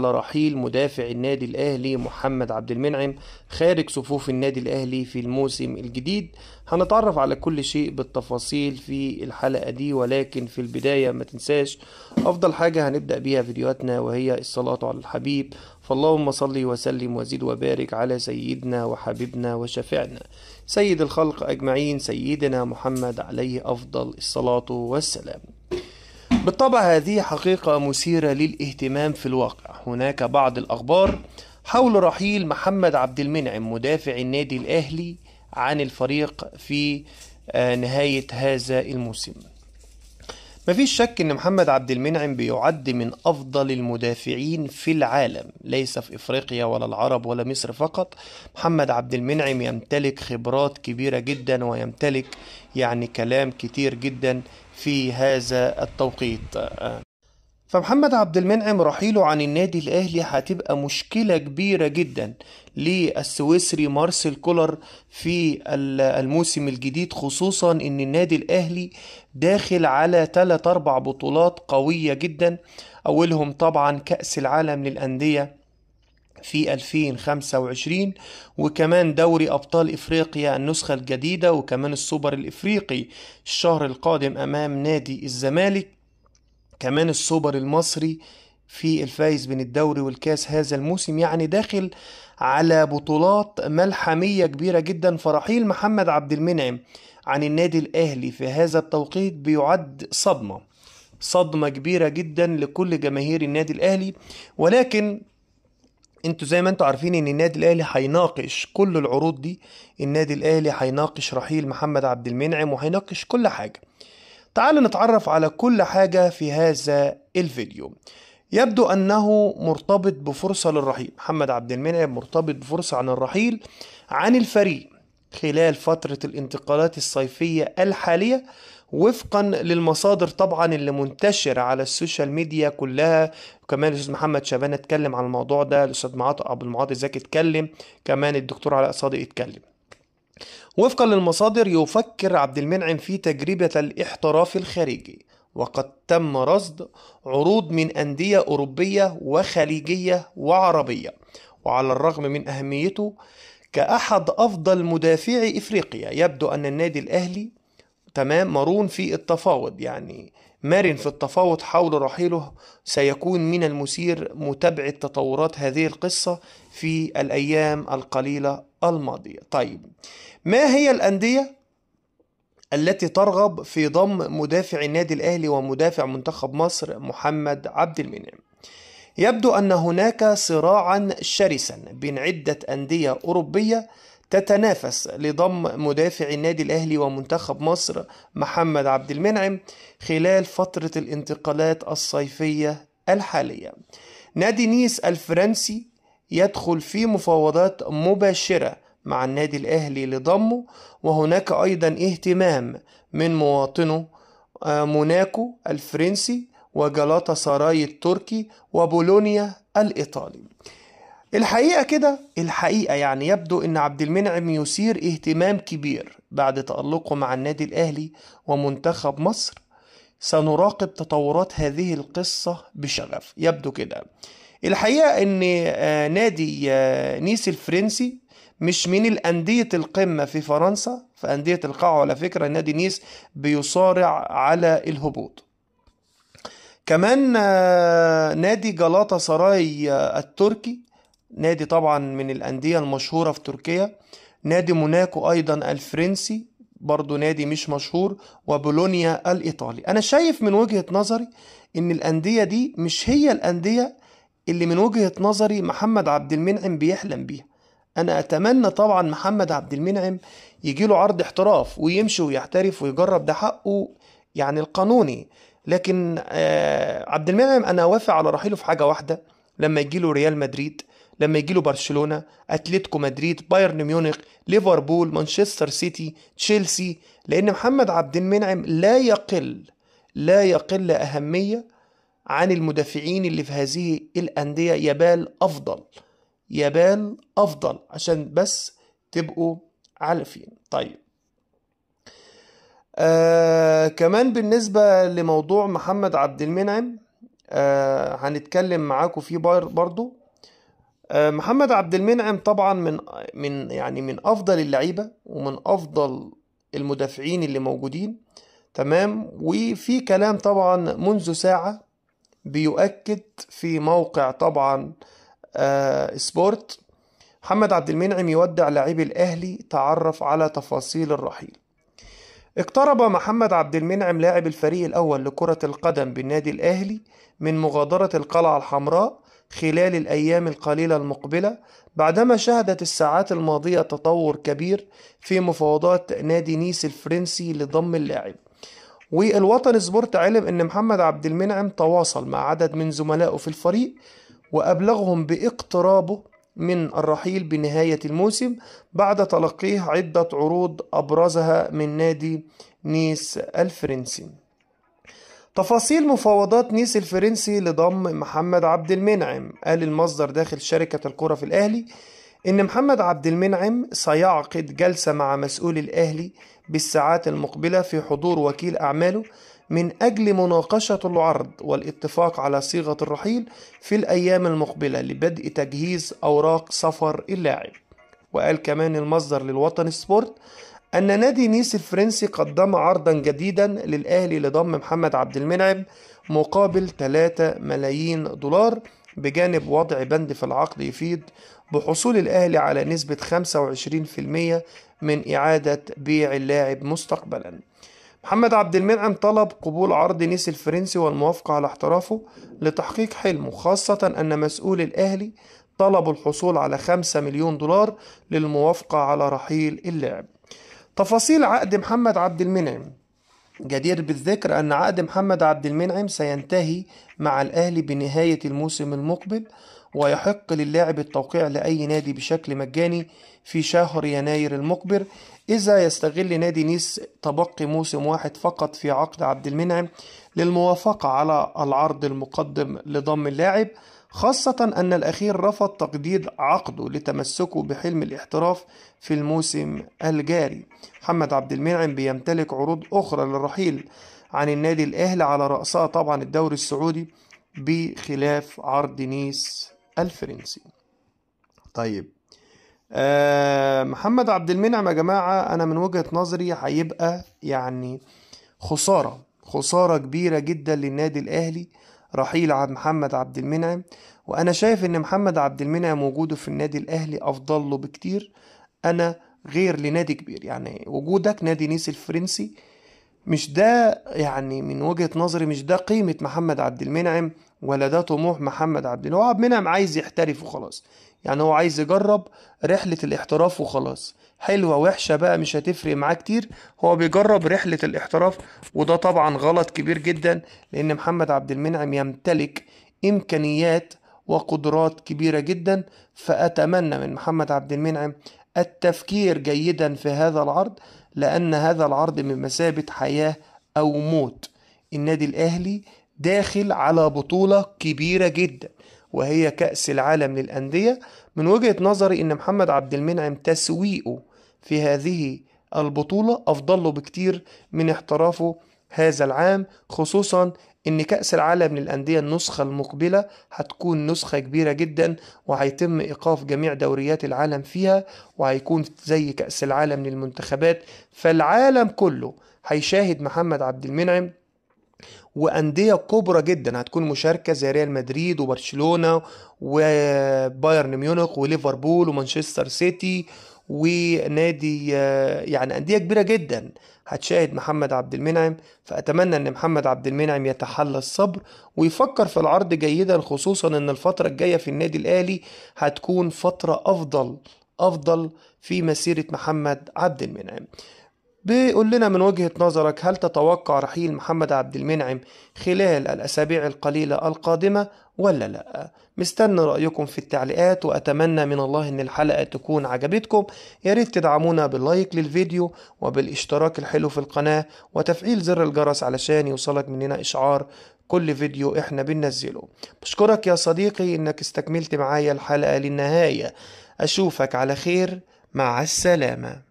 على رحيل مدافع النادي الأهلي محمد عبد المنعم خارج صفوف النادي الأهلي في الموسم الجديد هنتعرف على كل شيء بالتفاصيل في الحلقة دي ولكن في البداية ما تنساش أفضل حاجة هنبدأ بيها فيديوهاتنا وهي الصلاة على الحبيب فاللهم صل وسلم وزد وبارك على سيدنا وحبيبنا وشفيعنا سيد الخلق أجمعين سيدنا محمد عليه أفضل الصلاة والسلام بالطبع هذه حقيقة مثيرة للاهتمام في الواقع هناك بعض الأخبار حول رحيل محمد عبد المنعم مدافع النادي الأهلي عن الفريق في آه، نهاية هذا الموسم مفيش شك ان محمد عبد المنعم بيعد من افضل المدافعين في العالم ليس في افريقيا ولا العرب ولا مصر فقط محمد عبد المنعم يمتلك خبرات كبيرة جدا ويمتلك يعني كلام كتير جدا في هذا التوقيت فمحمد عبد المنعم رحيله عن النادي الاهلي هتبقى مشكله كبيره جدا للسويسري مارسيل كولر في الموسم الجديد خصوصا ان النادي الاهلي داخل على 3 اربع بطولات قويه جدا اولهم طبعا كاس العالم للانديه في 2025 وكمان دوري أبطال إفريقيا النسخة الجديدة وكمان السوبر الإفريقي الشهر القادم أمام نادي الزمالك كمان السوبر المصري في الفايز بين الدوري والكاس هذا الموسم يعني داخل على بطولات ملحمية كبيرة جدا فرحيل محمد عبد المنعم عن النادي الأهلي في هذا التوقيت بيعد صدمة صدمة كبيرة جدا لكل جماهير النادي الأهلي ولكن انتوا زي ما انتوا عارفين ان النادي الاهلي هيناقش كل العروض دي النادي الاهلي هيناقش رحيل محمد عبد المنعم وهيناقش كل حاجه تعال نتعرف على كل حاجة في هذا الفيديو يبدو أنه مرتبط بفرصة للرحيل محمد عبد المنعم مرتبط بفرصة عن الرحيل عن الفريق خلال فترة الانتقالات الصيفية الحالية وفقا للمصادر طبعا اللي منتشرة على السوشيال ميديا كلها وكمان الأستاذ محمد شبان اتكلم عن الموضوع ده الأستاذ معاط أبو المعاطي زكي اتكلم كمان الدكتور علاء صادق اتكلم وفقا للمصادر يفكر عبد المنعم في تجربة الاحتراف الخارجي وقد تم رصد عروض من أندية أوروبية وخليجية وعربية وعلى الرغم من أهميته كأحد أفضل مدافعي إفريقيا يبدو أن النادي الأهلي تمام مرون في التفاوض يعني مرن في التفاوض حول رحيله سيكون من المثير متابعة تطورات هذه القصة في الأيام القليلة الماضية طيب ما هي الأندية التي ترغب في ضم مدافع النادي الأهلي ومدافع منتخب مصر محمد عبد المنعم يبدو أن هناك صراعا شرسا بين عدة أندية أوروبية تتنافس لضم مدافع النادي الأهلي ومنتخب مصر محمد عبد المنعم خلال فترة الانتقالات الصيفية الحالية نادي نيس الفرنسي يدخل في مفاوضات مباشرة مع النادي الأهلي لضمه وهناك أيضا اهتمام من مواطنه آه، موناكو الفرنسي وجلاطة سراي التركي وبولونيا الإيطالي الحقيقة كده الحقيقة يعني يبدو أن عبد المنعم يثير اهتمام كبير بعد تألقه مع النادي الأهلي ومنتخب مصر سنراقب تطورات هذه القصة بشغف يبدو كده الحقيقة أن آه، نادي آه، نيس الفرنسي مش من الأندية القمة في فرنسا فأندية القاعة على فكرة نادي نيس بيصارع على الهبوط كمان آه، نادي جلاطة سراي التركي نادي طبعا من الأندية المشهورة في تركيا نادي موناكو أيضا الفرنسي برضو نادي مش مشهور وبولونيا الإيطالي أنا شايف من وجهة نظري إن الأندية دي مش هي الأندية اللي من وجهة نظري محمد عبد المنعم بيحلم بيها أنا أتمنى طبعا محمد عبد المنعم يجي له عرض احتراف ويمشي ويحترف ويجرب ده حقه يعني القانوني لكن آه، عبد المنعم أنا أوافق على رحيله في حاجة واحدة لما يجي له ريال مدريد لما يجي له برشلونه اتلتيكو مدريد بايرن ميونخ ليفربول مانشستر سيتي تشيلسي لان محمد عبد المنعم لا يقل لا يقل اهميه عن المدافعين اللي في هذه الانديه يبال افضل يبال افضل عشان بس تبقوا عارفين طيب آه كمان بالنسبه لموضوع محمد عبد المنعم آه هنتكلم معاكم فيه برضه آه، محمد عبد المنعم طبعا من من يعني من افضل اللعيبه ومن افضل المدافعين اللي موجودين تمام وفي كلام طبعا منذ ساعه بيؤكد في موقع طبعا آه سبورت محمد عبد المنعم يودع لاعبي الاهلي تعرف على تفاصيل الرحيل اقترب محمد عبد المنعم لاعب الفريق الاول لكره القدم بالنادي الاهلي من مغادره القلعه الحمراء خلال الأيام القليلة المقبلة بعدما شهدت الساعات الماضية تطور كبير في مفاوضات نادي نيس الفرنسي لضم اللاعب والوطن سبورت علم أن محمد عبد المنعم تواصل مع عدد من زملائه في الفريق وأبلغهم باقترابه من الرحيل بنهاية الموسم بعد تلقيه عدة عروض أبرزها من نادي نيس الفرنسي تفاصيل مفاوضات نيس الفرنسي لضم محمد عبد المنعم قال المصدر داخل شركة الكرة في الأهلي إن محمد عبد المنعم سيعقد جلسة مع مسؤول الأهلي بالساعات المقبلة في حضور وكيل أعماله من أجل مناقشة العرض والاتفاق على صيغة الرحيل في الأيام المقبلة لبدء تجهيز أوراق سفر اللاعب وقال كمان المصدر للوطن سبورت أن نادي نيس الفرنسي قدم عرضا جديدا للأهلي لضم محمد عبد المنعم مقابل 3 ملايين دولار بجانب وضع بند في العقد يفيد بحصول الأهلي على نسبة 25% من إعادة بيع اللاعب مستقبلا محمد عبد المنعم طلب قبول عرض نيس الفرنسي والموافقة على احترافه لتحقيق حلمه خاصة أن مسؤول الأهلي طلبوا الحصول على 5 مليون دولار للموافقة على رحيل اللاعب تفاصيل عقد محمد عبد المنعم جدير بالذكر أن عقد محمد عبد المنعم سينتهي مع الأهلي بنهاية الموسم المقبل ويحق للاعب التوقيع لأي نادي بشكل مجاني في شهر يناير المقبل إذا يستغل نادي نيس تبقي موسم واحد فقط في عقد عبد المنعم للموافقة على العرض المقدم لضم اللاعب خاصة أن الأخير رفض تقدير عقده لتمسكه بحلم الاحتراف في الموسم الجاري محمد عبد المنعم بيمتلك عروض أخرى للرحيل عن النادي الأهلي على رأسها طبعا الدوري السعودي بخلاف عرض نيس الفرنسي طيب أه محمد عبد المنعم يا جماعة أنا من وجهة نظري هيبقى يعني خسارة خسارة كبيرة جدا للنادي الأهلي رحيل عبد محمد عبد المنعم وأنا شايف إن محمد عبد المنعم وجوده في النادي الأهلي أفضل له بكتير أنا غير لنادي كبير يعني وجودك نادي نيس الفرنسي مش ده يعني من وجهة نظري مش ده قيمة محمد عبد المنعم ولا ده طموح محمد عبد هو عبد المنعم عايز يحترف وخلاص يعني هو عايز يجرب رحله الاحتراف وخلاص حلوه وحشه بقى مش هتفرق معاه كتير هو بيجرب رحله الاحتراف وده طبعا غلط كبير جدا لان محمد عبد المنعم يمتلك امكانيات وقدرات كبيره جدا فاتمنى من محمد عبد المنعم التفكير جيدا في هذا العرض لان هذا العرض بمثابة حياه او موت النادي الاهلي داخل على بطولة كبيرة جدا وهي كأس العالم للأندية من وجهة نظري إن محمد عبد المنعم تسويقه في هذه البطولة أفضل له بكتير من احترافه هذا العام خصوصا ان كأس العالم للأندية النسخة المقبلة هتكون نسخة كبيرة جدا وهيتم إيقاف جميع دوريات العالم فيها وهيكون زي كأس العالم للمنتخبات فالعالم كله هيشاهد محمد عبد المنعم وانديه كبرى جدا هتكون مشاركه زي ريال مدريد وبرشلونه وبايرن ميونخ وليفربول ومانشستر سيتي ونادي يعني انديه كبيره جدا هتشاهد محمد عبد المنعم فاتمنى ان محمد عبد المنعم يتحلى الصبر ويفكر في العرض جيدا خصوصا ان الفتره الجايه في النادي الاهلي هتكون فتره افضل افضل في مسيره محمد عبد المنعم بيقول لنا من وجهة نظرك هل تتوقع رحيل محمد عبد المنعم خلال الأسابيع القليلة القادمة ولا لا مستني رأيكم في التعليقات وأتمنى من الله أن الحلقة تكون عجبتكم يا ريت تدعمونا باللايك للفيديو وبالاشتراك الحلو في القناة وتفعيل زر الجرس علشان يوصلك مننا إشعار كل فيديو احنا بننزله بشكرك يا صديقي انك استكملت معايا الحلقة للنهاية اشوفك على خير مع السلامه